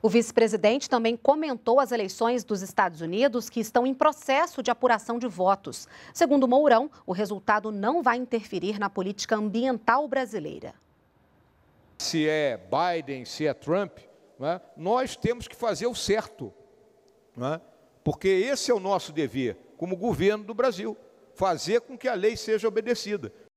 O vice-presidente também comentou as eleições dos Estados Unidos que estão em processo de apuração de votos. Segundo Mourão, o resultado não vai interferir na política ambiental brasileira. Se é Biden, se é Trump, né, nós temos que fazer o certo, né, porque esse é o nosso dever como governo do Brasil fazer com que a lei seja obedecida.